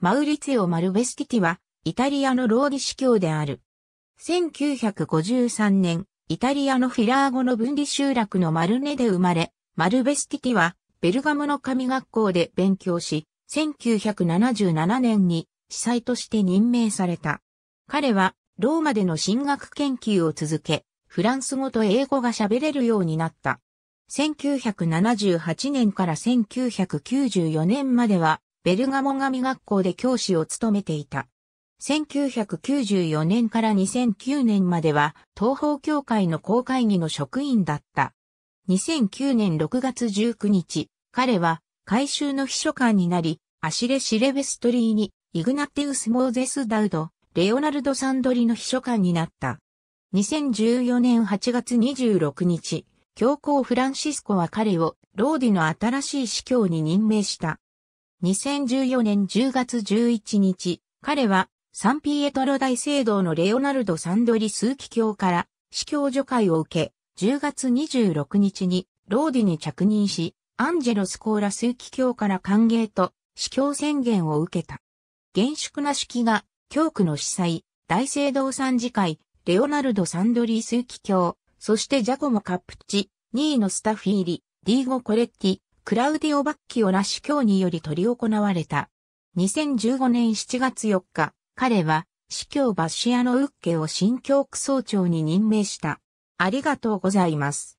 マウリツィオ・マルベスティティは、イタリアのローディ司教である。1953年、イタリアのフィラーゴの分離集落のマルネで生まれ、マルベスティティは、ベルガムの神学校で勉強し、1977年に司祭として任命された。彼は、ローマでの進学研究を続け、フランス語と英語が喋れるようになった。1978年から1994年までは、ベルガモ神学校で教師を務めていた。1994年から2009年までは東方教会の公会議の職員だった。2009年6月19日、彼は改修の秘書官になり、アシレ・シレベストリーに、イグナテウス・モーゼス・ダウド、レオナルド・サンドリの秘書官になった。2014年8月26日、教皇フランシスコは彼をローディの新しい司教に任命した。2014年10月11日、彼はサンピエトロ大聖堂のレオナルド・サンドリーキ教から司教助会を受け、10月26日にローディに着任し、アンジェロ・スコーラーキ教から歓迎と司教宣言を受けた。厳粛な式が、教区の司祭、大聖堂参事会、レオナルド・サンドリー枢教、そしてジャコモ・カップチ、2位のスタフィーリ、ディーゴ・コレッティ、クラウディオ・バッキオ・ラ司教により取り行われた。2015年7月4日、彼は、司教バッシアのウッケを新教区総長に任命した。ありがとうございます。